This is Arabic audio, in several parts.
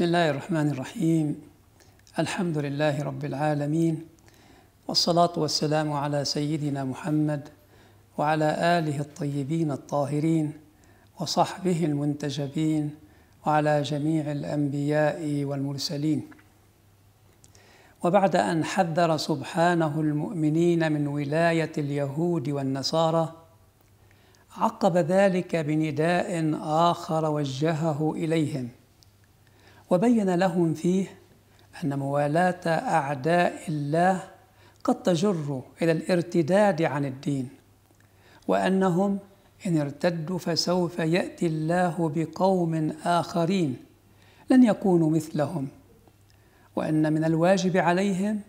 بسم الله الرحمن الرحيم الحمد لله رب العالمين والصلاه والسلام على سيدنا محمد وعلى اله الطيبين الطاهرين وصحبه المنتجبين وعلى جميع الانبياء والمرسلين وبعد ان حذر سبحانه المؤمنين من ولايه اليهود والنصارى عقب ذلك بنداء اخر وجهه اليهم وبين لهم فيه أن موالاة أعداء الله قد تجر إلى الارتداد عن الدين وأنهم إن ارتدوا فسوف يأتي الله بقوم آخرين لن يكونوا مثلهم وأن من الواجب عليهم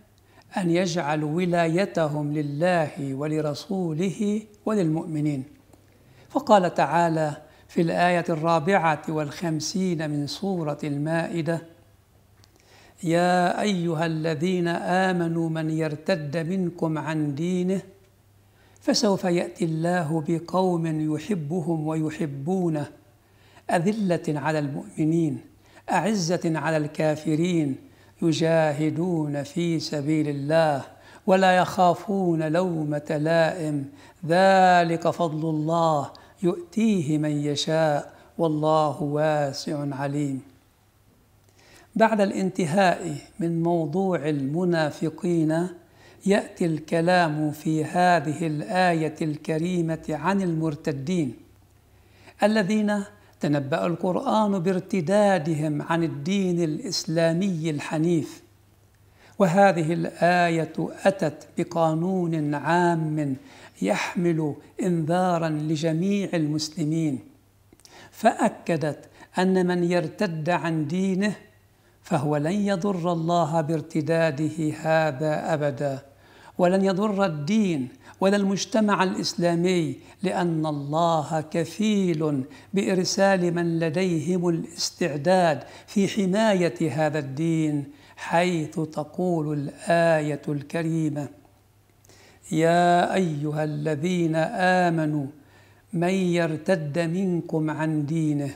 أن يجعلوا ولايتهم لله ولرسوله وللمؤمنين فقال تعالى في الآية الرابعة والخمسين من سورة المائدة يا أيها الذين آمنوا من يرتد منكم عن دينه فسوف يأتي الله بقوم يحبهم ويحبونه أذلة على المؤمنين أعزة على الكافرين يجاهدون في سبيل الله ولا يخافون لومة لائم ذلك فضل الله يؤتيه من يشاء والله واسع عليم بعد الانتهاء من موضوع المنافقين ياتي الكلام في هذه الايه الكريمه عن المرتدين الذين تنبا القران بارتدادهم عن الدين الاسلامي الحنيف وهذه الايه اتت بقانون عام يحمل انذارا لجميع المسلمين فاكدت ان من يرتد عن دينه فهو لن يضر الله بارتداده هذا ابدا ولن يضر الدين ولا المجتمع الاسلامي لان الله كفيل بارسال من لديهم الاستعداد في حمايه هذا الدين حيث تقول الايه الكريمه يا ايها الذين امنوا من يرتد منكم عن دينه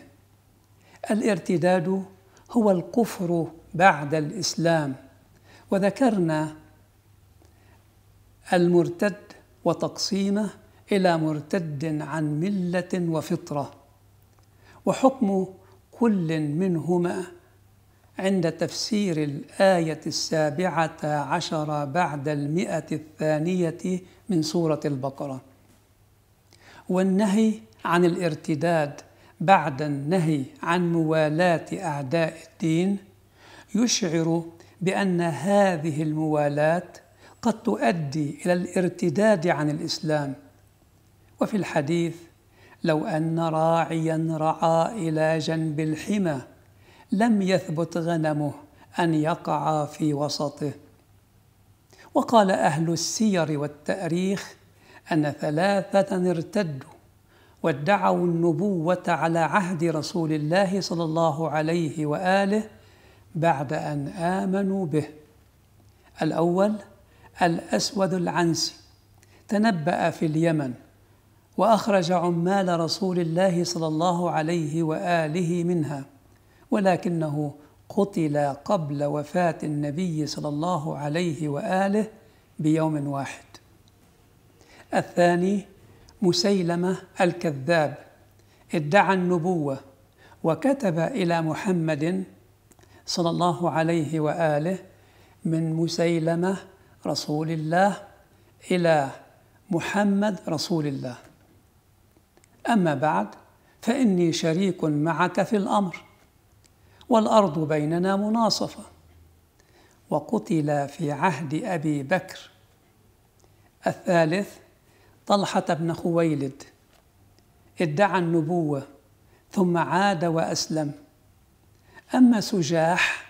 الارتداد هو الكفر بعد الاسلام وذكرنا المرتد وتقسيمه الى مرتد عن مله وفطره وحكم كل منهما عند تفسير الآية السابعة عشر بعد المئة الثانية من سورة البقرة والنهي عن الارتداد بعد النهي عن موالاة أعداء الدين يشعر بأن هذه الموالاة قد تؤدي إلى الارتداد عن الإسلام وفي الحديث لو أن راعيا رعى إلى جنب الحمى لم يثبت غنمه ان يقع في وسطه وقال اهل السير والتاريخ ان ثلاثه ارتدوا وادعوا النبوه على عهد رسول الله صلى الله عليه واله بعد ان امنوا به الاول الاسود العنسي تنبا في اليمن واخرج عمال رسول الله صلى الله عليه واله منها ولكنه قتل قبل وفاة النبي صلى الله عليه واله بيوم واحد. الثاني مسيلمه الكذاب ادعى النبوه وكتب الى محمد صلى الله عليه واله من مسيلمه رسول الله الى محمد رسول الله. اما بعد فاني شريك معك في الامر والارض بيننا مناصفه وقتل في عهد ابي بكر الثالث طلحه بن خويلد ادعى النبوه ثم عاد واسلم اما سجاح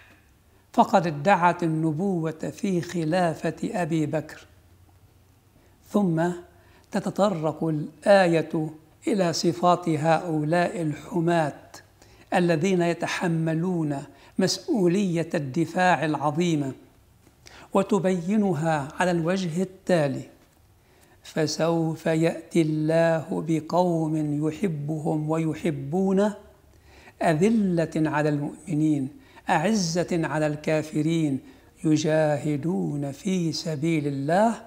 فقد ادعت النبوه في خلافه ابي بكر ثم تتطرق الايه الى صفات هؤلاء الحماه الذين يتحملون مسؤوليه الدفاع العظيمه وتبينها على الوجه التالي فسوف ياتي الله بقوم يحبهم ويحبونه اذله على المؤمنين اعزه على الكافرين يجاهدون في سبيل الله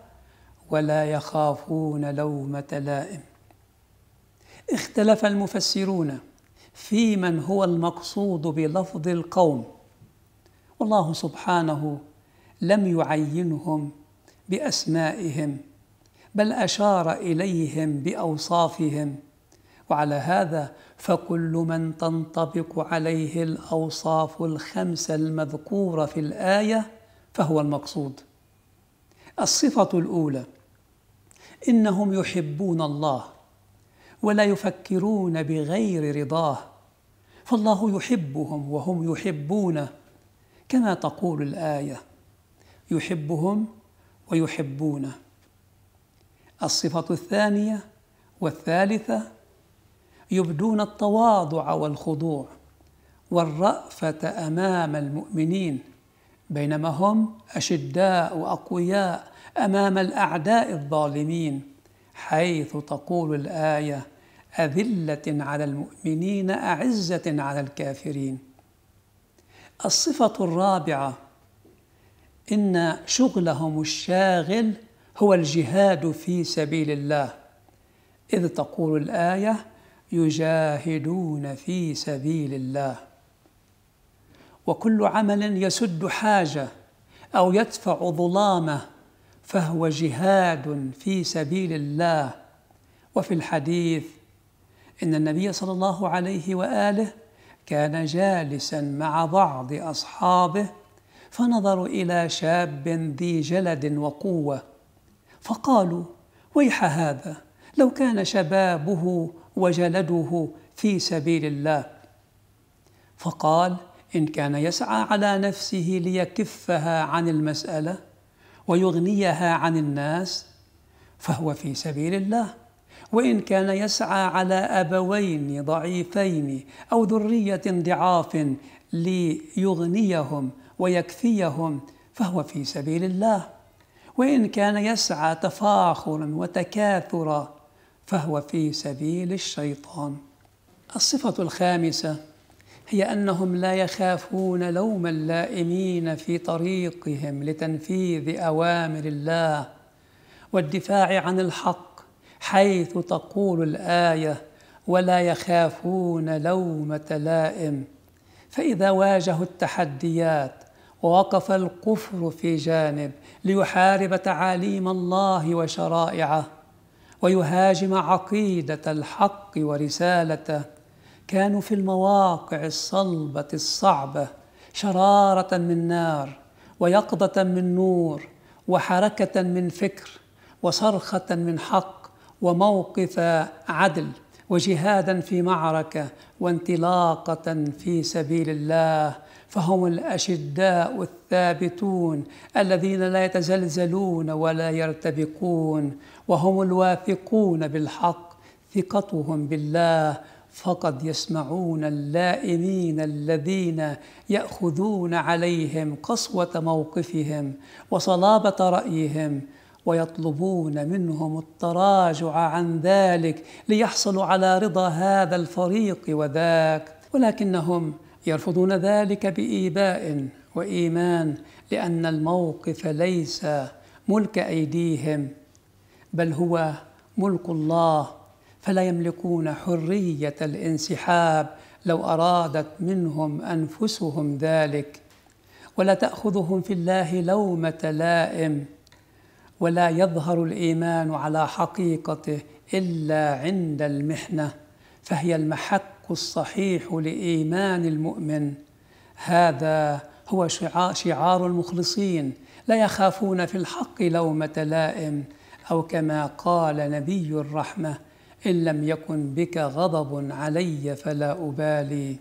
ولا يخافون لومه لائم اختلف المفسرون في من هو المقصود بلفظ القوم والله سبحانه لم يعينهم باسمائهم بل اشار اليهم باوصافهم وعلى هذا فكل من تنطبق عليه الاوصاف الخمسه المذكوره في الايه فهو المقصود الصفه الاولى انهم يحبون الله ولا يفكرون بغير رضاه فالله يحبهم وهم يحبونه كما تقول الايه يحبهم ويحبونه الصفه الثانيه والثالثه يبدون التواضع والخضوع والرافه امام المؤمنين بينما هم اشداء واقوياء امام الاعداء الظالمين حيث تقول الآية أذلة على المؤمنين أعزة على الكافرين الصفة الرابعة إن شغلهم الشاغل هو الجهاد في سبيل الله إذ تقول الآية يجاهدون في سبيل الله وكل عمل يسد حاجة أو يدفع ظلامه فهو جهاد في سبيل الله وفي الحديث ان النبي صلى الله عليه واله كان جالسا مع بعض اصحابه فنظروا الى شاب ذي جلد وقوه فقالوا ويح هذا لو كان شبابه وجلده في سبيل الله فقال ان كان يسعى على نفسه ليكفها عن المساله ويغنيها عن الناس فهو في سبيل الله وان كان يسعى على ابوين ضعيفين او ذريه ضعاف ليغنيهم ويكفيهم فهو في سبيل الله وان كان يسعى تفاخرا وتكاثرا فهو في سبيل الشيطان الصفه الخامسه هي أنهم لا يخافون لوم اللائمين في طريقهم لتنفيذ أوامر الله والدفاع عن الحق حيث تقول الآية ولا يخافون لومة لائم فإذا واجهوا التحديات ووقف الكفر في جانب ليحارب تعاليم الله وشرائعه ويهاجم عقيدة الحق ورسالته كانوا في المواقع الصلبة الصعبة شرارة من نار ويقظة من نور وحركة من فكر وصرخة من حق وموقف عدل وجهادا في معركة وانطلاقة في سبيل الله فهم الأشداء الثابتون الذين لا يتزلزلون ولا يرتبكون وهم الواثقون بالحق ثقتهم بالله فقد يسمعون اللائمين الذين ياخذون عليهم قسوه موقفهم وصلابه رايهم ويطلبون منهم التراجع عن ذلك ليحصلوا على رضا هذا الفريق وذاك ولكنهم يرفضون ذلك بايباء وايمان لان الموقف ليس ملك ايديهم بل هو ملك الله فلا يملكون حريه الانسحاب لو ارادت منهم انفسهم ذلك ولا تاخذهم في الله لومه لائم ولا يظهر الايمان على حقيقته الا عند المحنه فهي المحك الصحيح لايمان المؤمن هذا هو شعار المخلصين لا يخافون في الحق لومه لائم او كما قال نبي الرحمه إن لم يكن بك غضب علي فلا أبالي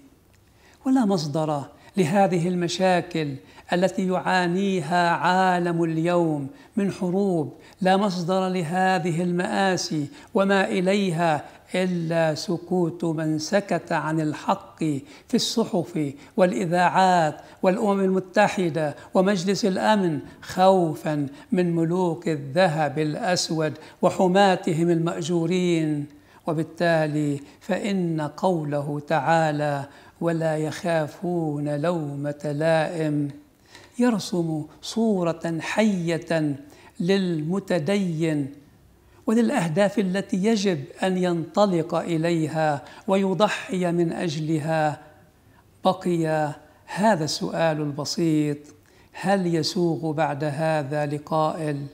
ولا مصدر لهذه المشاكل التي يعانيها عالم اليوم من حروب لا مصدر لهذه المآسي وما إليها إلا سكوت من سكت عن الحق في الصحف والإذاعات والأمم المتحدة ومجلس الأمن خوفا من ملوك الذهب الأسود وحماتهم المأجورين وبالتالي فإن قوله تعالى ولا يخافون لومة لائم يرسم صورة حية للمتدين وللأهداف التي يجب أن ينطلق إليها ويضحي من أجلها بقي هذا السؤال البسيط هل يسوغ بعد هذا لقائل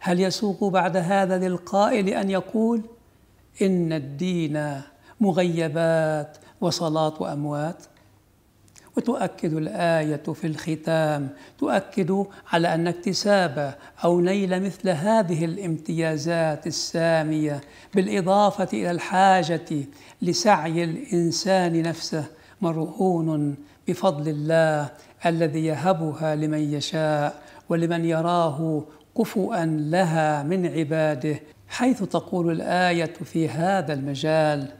هل يسوغ بعد هذا للقائل أن يقول إن الدين مغيبات وصلاة وأموات وتؤكد الآية في الختام تؤكد على أن اكتساب أو نيل مثل هذه الامتيازات السامية بالإضافة إلى الحاجة لسعي الإنسان نفسه مرهون بفضل الله الذي يهبها لمن يشاء ولمن يراه كفؤا لها من عباده حيث تقول الايه في هذا المجال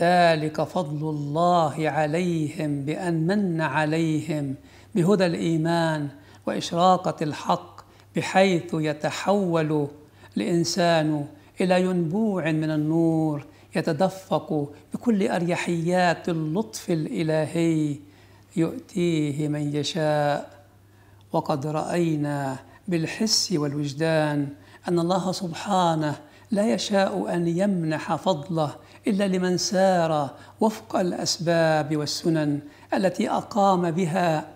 ذلك فضل الله عليهم بان من عليهم بهدى الايمان واشراقه الحق بحيث يتحول الانسان الى ينبوع من النور يتدفق بكل اريحيات اللطف الالهي يؤتيه من يشاء وقد راينا بالحس والوجدان أن الله سبحانه لا يشاء أن يمنح فضله إلا لمن سار وفق الأسباب والسنن التي أقام بها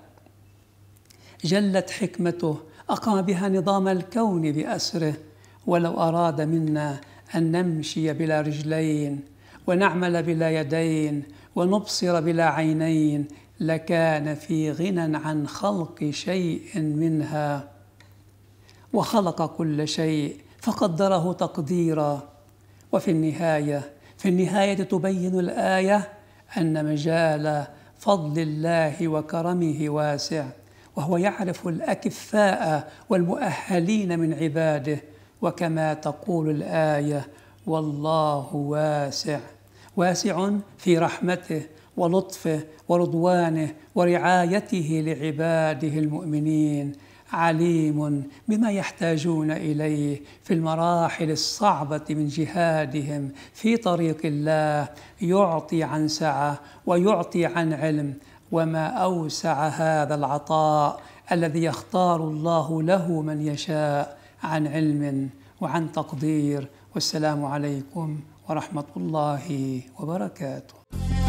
جلت حكمته أقام بها نظام الكون بأسره ولو أراد منا أن نمشي بلا رجلين ونعمل بلا يدين ونبصر بلا عينين لكان في غنى عن خلق شيء منها وخلق كل شيء فقدره تقديرا وفي النهايه في النهايه تبين الايه ان مجال فضل الله وكرمه واسع وهو يعرف الاكفاء والمؤهلين من عباده وكما تقول الايه والله واسع واسع في رحمته ولطفه ورضوانه ورعايته لعباده المؤمنين عليم بما يحتاجون اليه في المراحل الصعبه من جهادهم في طريق الله يعطي عن سعه ويعطي عن علم وما اوسع هذا العطاء الذي يختار الله له من يشاء عن علم وعن تقدير والسلام عليكم ورحمه الله وبركاته